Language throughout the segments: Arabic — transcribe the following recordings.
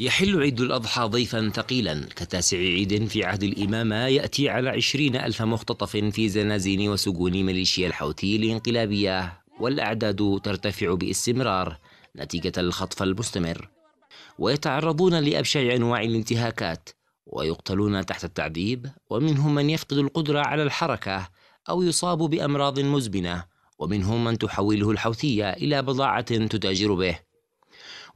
يحل عيد الأضحى ضيفا ثقيلا كتاسع عيد في عهد الإمامة يأتي على عشرين ألف مختطف في زنازين وسجون ميليشيا الحوثي الانقلابية والأعداد ترتفع باستمرار نتيجة الخطف المستمر ويتعرضون لأبشع أنواع الانتهاكات ويقتلون تحت التعذيب ومنهم من يفقد القدرة على الحركة أو يصاب بأمراض مزمنة ومنهم من تحوله الحوثية إلى بضاعة تتاجر به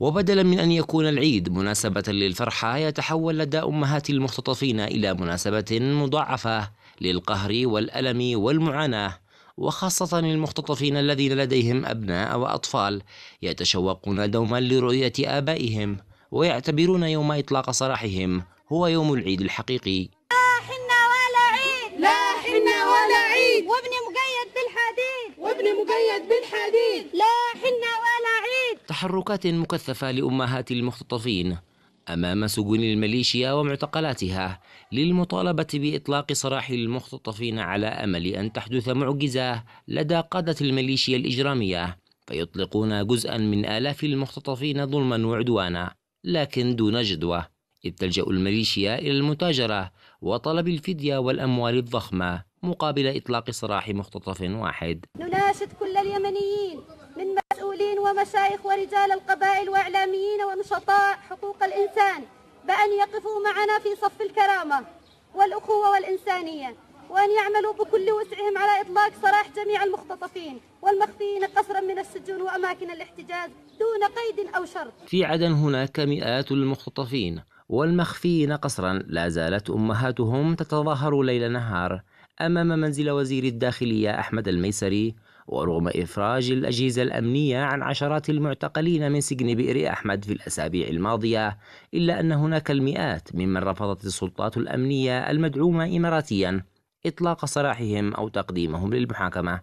وبدلا من أن يكون العيد مناسبة للفرحة يتحول لدى أمهات المختطفين إلى مناسبة مضاعفة للقهر والألم والمعاناة وخاصة المختطفين الذين لديهم أبناء وأطفال يتشوقون دوما لرؤية آبائهم ويعتبرون يوم إطلاق سراحهم هو يوم العيد الحقيقي لا حنا ولا عيد لا حنا ولا عيد وابني مقيد بالحديد وابني مقيد بالحديد لا حنا ولا تحركات مكثفة لأمهات المختطفين أمام سجون الميليشيا ومعتقلاتها للمطالبة بإطلاق سراح المختطفين على أمل أن تحدث معجزة لدى قادة الميليشيا الإجرامية فيطلقون جزءا من آلاف المختطفين ظلما وعدوانا لكن دون جدوى إذ تلجأ الميليشيا إلى المتاجرة وطلب الفدية والأموال الضخمة مقابل إطلاق سراح مختطف واحد نناشد كل اليمنيين من مسؤولين ومشايخ ورجال القبائل وإعلاميين ونشطاء حقوق الإنسان بأن يقفوا معنا في صف الكرامة والأخوة والإنسانية وأن يعملوا بكل وسعهم على إطلاق سراح جميع المختطفين والمخفيين قسرا من السجون وأماكن الاحتجاز دون قيد أو شرط في عدن هناك مئات المختطفين والمخفيين قسرا لا زالت أمهاتهم تتظاهر ليل نهار أمام منزل وزير الداخلية أحمد الميسري ورغم إفراج الأجهزة الأمنية عن عشرات المعتقلين من سجن بئر أحمد في الأسابيع الماضية إلا أن هناك المئات ممن رفضت السلطات الأمنية المدعومة إماراتيا إطلاق سراحهم أو تقديمهم للمحاكمة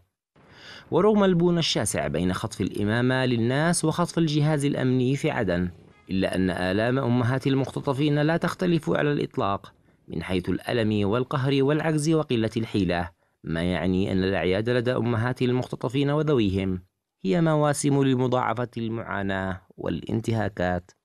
ورغم البون الشاسع بين خطف الإمامة للناس وخطف الجهاز الأمني في عدن إلا أن آلام أمهات المختطفين لا تختلف على الإطلاق من حيث الألم والقهر والعجز وقلة الحيلة ما يعني أن الأعياد لدى أمهات المختطفين وذويهم هي مواسم لمضاعفة المعاناة والانتهاكات